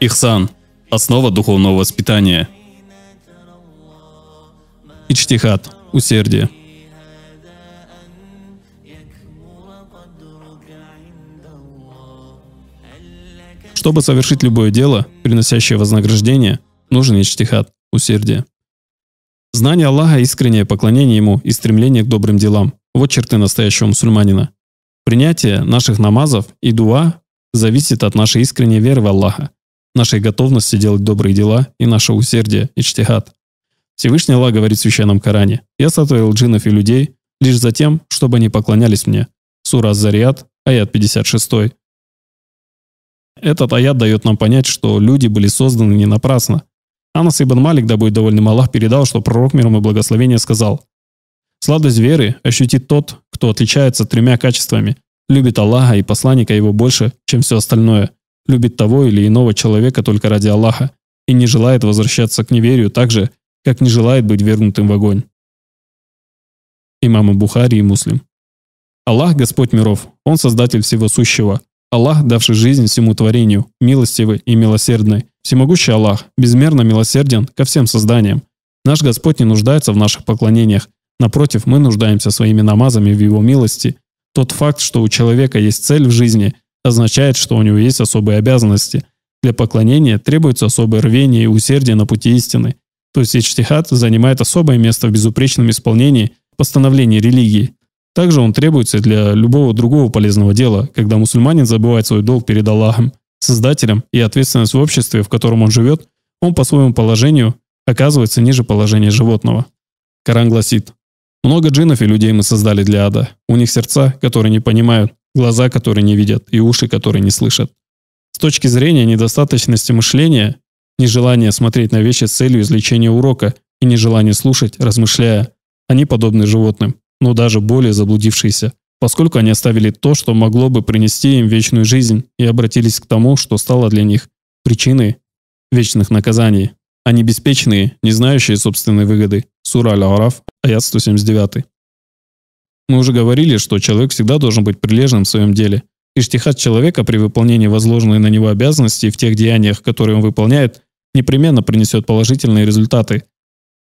Ихсан. Основа духовного воспитания. Ичтихат. Усердие. Чтобы совершить любое дело, приносящее вознаграждение, нужен ичтихат, усердие. Знание Аллаха, искреннее поклонение Ему и стремление к добрым делам – вот черты настоящего мусульманина. Принятие наших намазов и дуа зависит от нашей искренней веры в Аллаха, нашей готовности делать добрые дела и нашего усердия и чтихат. Всевышний Аллах говорит в Священном Коране, «Я сотворил джинов и людей лишь за тем, чтобы они поклонялись мне». Сура Аз-Зариат, аят 56. Этот аят дает нам понять, что люди были созданы не напрасно. Анас ибн Малик, да будет довольным Аллах, передал, что пророк миром и благословение сказал, «Сладость веры ощутит тот, кто отличается тремя качествами любит Аллаха и посланника его больше, чем все остальное, любит того или иного человека только ради Аллаха и не желает возвращаться к неверию так же, как не желает быть вернутым в огонь. Имамы Бухари и Муслим. Аллах – Господь миров, Он – Создатель всего сущего. Аллах, давший жизнь всему творению, милостивый и милосердный. Всемогущий Аллах, безмерно милосерден ко всем созданиям. Наш Господь не нуждается в наших поклонениях. Напротив, мы нуждаемся своими намазами в Его милости – тот факт, что у человека есть цель в жизни, означает, что у него есть особые обязанности. Для поклонения требуется особое рвение и усердие на пути истины. То есть ичтихат занимает особое место в безупречном исполнении постановлений религии. Также он требуется для любого другого полезного дела, когда мусульманин забывает свой долг перед Аллахом, Создателем и ответственность в обществе, в котором он живет, он по своему положению оказывается ниже положения животного. Коран гласит, много джинов и людей мы создали для ада. У них сердца, которые не понимают, глаза, которые не видят, и уши, которые не слышат. С точки зрения недостаточности мышления, нежелания смотреть на вещи с целью извлечения урока и нежелания слушать, размышляя, они подобны животным, но даже более заблудившиеся, поскольку они оставили то, что могло бы принести им вечную жизнь, и обратились к тому, что стало для них причиной вечных наказаний. Они беспечные, не знающие собственной выгоды, Сура Аль-Араф, аят 179. Мы уже говорили, что человек всегда должен быть прилежным в своем деле. Иштихат человека при выполнении возложенной на него обязанности в тех деяниях, которые он выполняет, непременно принесет положительные результаты.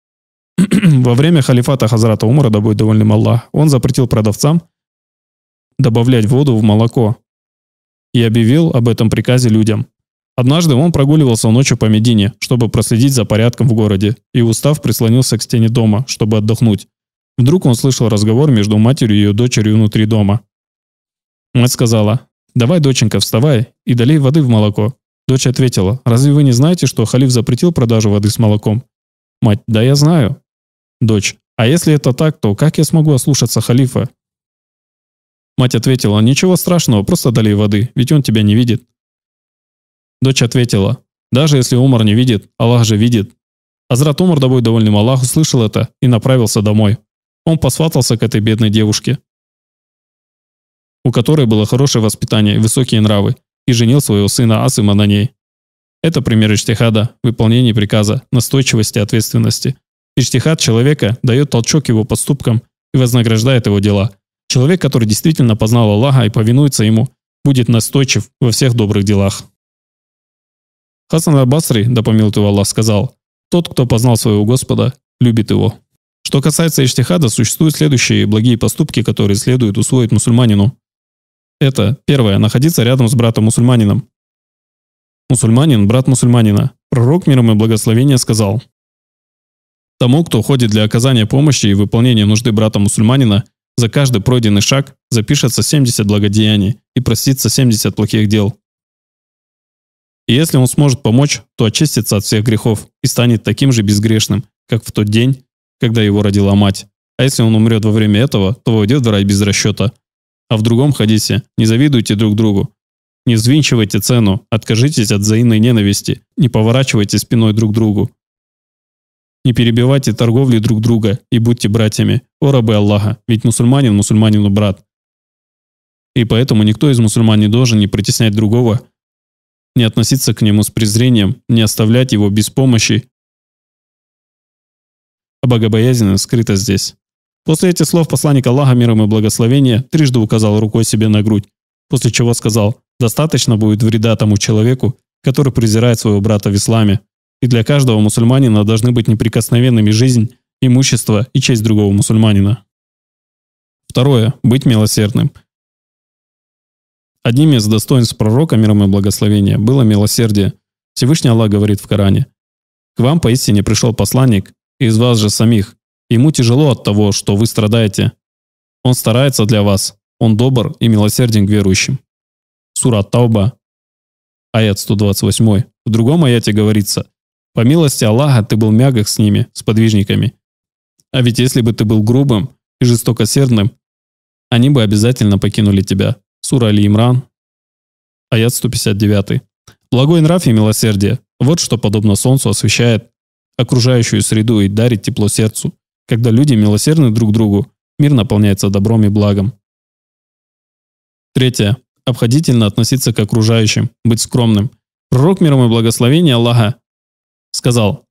Во время халифата Хазрата Умара, да будет довольным Аллах, он запретил продавцам добавлять воду в молоко и объявил об этом приказе людям – Однажды он прогуливался ночью по Медине, чтобы проследить за порядком в городе, и устав прислонился к стене дома, чтобы отдохнуть. Вдруг он слышал разговор между матерью и ее дочерью внутри дома. Мать сказала, «Давай, доченька, вставай и долей воды в молоко». Дочь ответила, «Разве вы не знаете, что халиф запретил продажу воды с молоком?» Мать, «Да я знаю». Дочь, «А если это так, то как я смогу ослушаться халифа?» Мать ответила, «Ничего страшного, просто долей воды, ведь он тебя не видит». Дочь ответила, «Даже если Умар не видит, Аллах же видит». Азрат Умар, добой довольным Аллах, услышал это и направился домой. Он посватался к этой бедной девушке, у которой было хорошее воспитание и высокие нравы, и женил своего сына Асыма на ней. Это пример иштихада, выполнения приказа, настойчивости ответственности. Иштихад человека дает толчок его поступкам и вознаграждает его дела. Человек, который действительно познал Аллаха и повинуется ему, будет настойчив во всех добрых делах. Хасан Аль-Басри, да помилует его Аллах, сказал, «Тот, кто познал своего Господа, любит его». Что касается иштихада, существуют следующие благие поступки, которые следует усвоить мусульманину. Это, первое, находиться рядом с братом-мусульманином. Мусульманин – брат мусульманина. Пророк миром и благословение сказал, «Тому, кто ходит для оказания помощи и выполнения нужды брата-мусульманина, за каждый пройденный шаг запишется 70 благодеяний и простится 70 плохих дел, и если он сможет помочь, то очистится от всех грехов и станет таким же безгрешным, как в тот день, когда его родила мать. А если он умрет во время этого, то войдет в рай без расчета. А в другом хадисе «Не завидуйте друг другу». Не взвинчивайте цену, откажитесь от взаимной ненависти, не поворачивайте спиной друг другу. Не перебивайте торговли друг друга и будьте братьями. О рабы Аллаха, ведь мусульманин мусульманину брат. И поэтому никто из мусульман не должен не притеснять другого – не относиться к нему с презрением, не оставлять его без помощи. А богобоязненность скрыта здесь. После этих слов посланник Аллаха миром и благословения трижды указал рукой себе на грудь, после чего сказал «Достаточно будет вреда тому человеку, который презирает своего брата в исламе, и для каждого мусульманина должны быть неприкосновенными жизнь, имущество и честь другого мусульманина». Второе. Быть милосердным – Одним из достоинств пророка, миром и благословения, было милосердие. Всевышний Аллах говорит в Коране, «К вам поистине пришел посланник, из вас же самих. Ему тяжело от того, что вы страдаете. Он старается для вас, он добр и милосерден к верующим». Сура Тауба, аят 128. В другом аяте говорится, «По милости Аллаха ты был мягок с ними, с подвижниками. А ведь если бы ты был грубым и жестокосердным, они бы обязательно покинули тебя». Сура Аль-Имран, аят 159. Благой нрав и милосердие – вот что, подобно солнцу, освещает окружающую среду и дарит тепло сердцу. Когда люди милосердны друг другу, мир наполняется добром и благом. Третье. Обходительно относиться к окружающим, быть скромным. Пророк миром и благословение Аллаха сказал,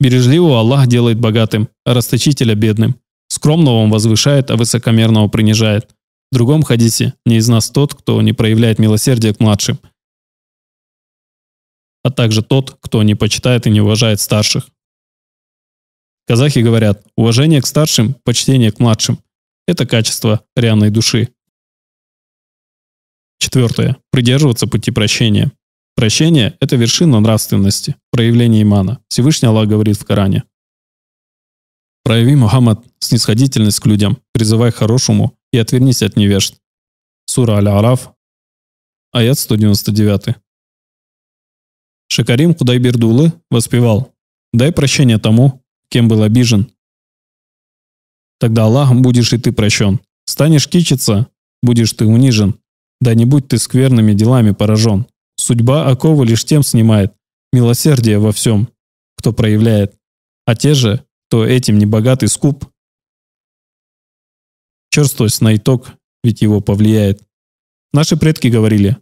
«Бережливого Аллах делает богатым, а расточителя бедным. Скромного он возвышает, а высокомерного принижает другом хадисе «Не из нас тот, кто не проявляет милосердия к младшим», а также тот, кто не почитает и не уважает старших. Казахи говорят, уважение к старшим, почтение к младшим – это качество рямной души. Четвертое. Придерживаться пути прощения. Прощение – это вершина нравственности, проявление имана. Всевышний Аллах говорит в Коране. Прояви, Мухаммад, снисходительность к людям, призывай к хорошему и отвернись от невежд. Сура Аль-Араф, аят 199. Шакарим Кудайбердулы воспевал «Дай прощение тому, кем был обижен». Тогда Аллах будешь и ты прощен. Станешь кичиться, будешь ты унижен. Да не будь ты скверными делами поражен. Судьба оковы лишь тем снимает, милосердие во всем, кто проявляет. А те же, кто этим не богат и скуп, черствость на итог, ведь его повлияет. Наши предки говорили,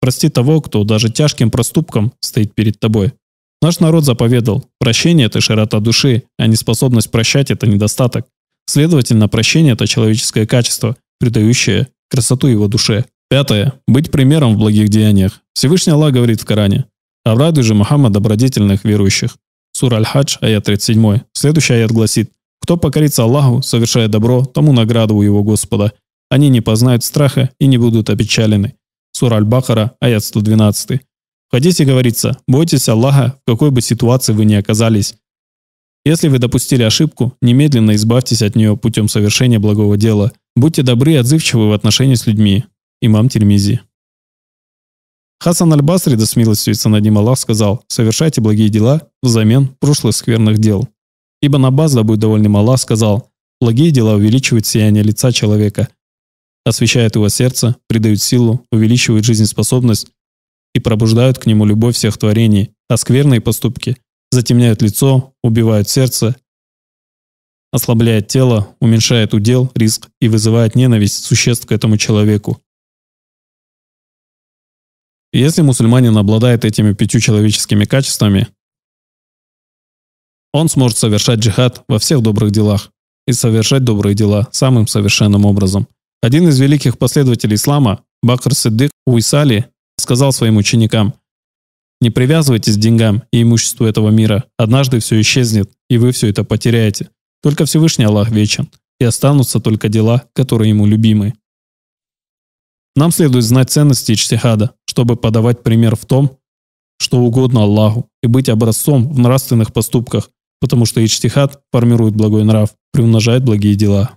прости того, кто даже тяжким проступком стоит перед тобой. Наш народ заповедал, прощение – это широта души, а неспособность прощать – это недостаток. Следовательно, прощение – это человеческое качество, придающее красоту его душе. Пятое. Быть примером в благих деяниях. Всевышний Аллах говорит в Коране. «Обрадуй же Мухаммад добродетельных верующих». Сур Аль-Хадж, аят 37. Следующий аят гласит – кто покорится Аллаху, совершая добро, тому награду у его Господа. Они не познают страха и не будут опечалены. Сура Аль-Бахара, аят 112. В хадисе говорится «Бойтесь Аллаха, в какой бы ситуации вы ни оказались». Если вы допустили ошибку, немедленно избавьтесь от нее путем совершения благого дела. Будьте добры и отзывчивы в отношении с людьми. Имам Термизи. Хасан Аль-Басри, да смилостивится над ним Аллах, сказал «Совершайте благие дела взамен прошлых скверных дел». Ибо Аббас, да будет довольным Аллах, сказал, «Благие дела увеличивают сияние лица человека, освещают его сердце, придают силу, увеличивают жизнеспособность и пробуждают к нему любовь всех творений, а скверные поступки затемняют лицо, убивают сердце, ослабляют тело, уменьшают удел, риск и вызывают ненависть существ к этому человеку. Если мусульманин обладает этими пятью человеческими качествами, он сможет совершать джихад во всех добрых делах и совершать добрые дела самым совершенным образом. Один из великих последователей ислама, Бахр Сиддик Уисали, сказал своим ученикам, «Не привязывайтесь к деньгам и имуществу этого мира, однажды все исчезнет, и вы все это потеряете. Только Всевышний Аллах вечен, и останутся только дела, которые ему любимы». Нам следует знать ценности ичтихада, чтобы подавать пример в том, что угодно Аллаху, и быть образцом в нравственных поступках, потому что Ичтихат формирует благой нрав, приумножает благие дела.